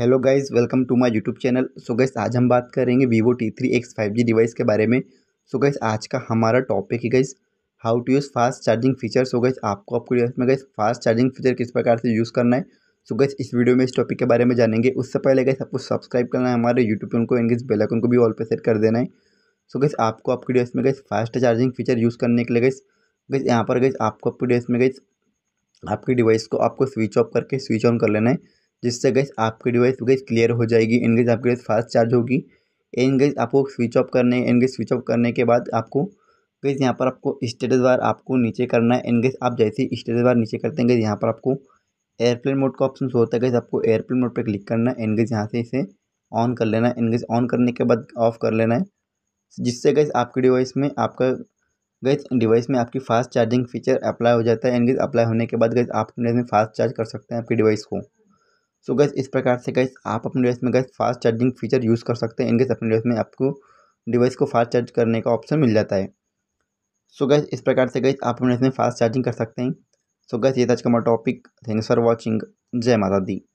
hello guys welcome to my YouTube channel so guys आज हम बात करेंगे Vivo T three X five G device के बारे में सो so गाइस आज का हमारा टॉपिक है guys how to use fast charging feature so guys आपको आपको डिवाइस में गाइस फास्ट चार्जिंग फीचर किस प्रकार से यूज़ करना है सो so गाइस इस वीडियो में इस टॉपिक के बारे में जानेंगे उससे पहले गाइस आपको सब्सक्राइब करना है हमारे यूट्यूब चैनल को एंड बेलाइकन को भी ऑल पर सेट कर देना है सो so गाइस आपको आपकी डिवाइस में guys fast charging feature use करने के लिए गाइस गाइस यहाँ पर गाइस आपको आपकी डिवाइस में गाइस आपकी डिवाइस को आपको स्विच ऑफ करके स्विच ऑन कर लेना है जिससे गैस आपकी डिवाइस गैस क्लियर हो जाएगी एंड गैस आपकी गैस फास्ट चार्ज होगी इन गैस आपको स्विच ऑफ करने एन गैस स्विच ऑफ करने के बाद आपको गैस यहाँ पर आपको स्टेटस बार आपको नीचे करना है इन गैस आप जैसे ही स्टेटस बार नीचे करते हैं गैस यहाँ पर आपको एयरप्लेन मोड का ऑप्शन होता है गैस आपको एयरप्लेन मोड पर क्लिक करना है एंड गैस यहाँ से इसे ऑन कर लेना है एंड गैस ऑन करने के बाद ऑफ कर लेना है जिससे गैस आपकी डिवाइस में आपका गैस डिवाइस में आपकी फास्ट चार्जिंग फीचर अप्लाई हो जाता है एंड गैस अप्लाई होने के बाद गैस आप अपने फास्ट चार्ज कर सकते हैं आपकी डिवाइस को सो गैस इस प्रकार से गैस आप अपने डिवाइस में guys fast charging feature use कर सकते हैं इनके अपने डिवाइस में आपको डिवाइस को फास्ट चार्ज करने का ऑप्शन मिल जाता है सो गैस इस प्रकार से गैस आप अपने डिवाइस में फास्ट चार्जिंग कर सकते हैं सो गैस ये था आज का हमारा टॉपिक थैंक्स फॉर वॉचिंग जय माता दी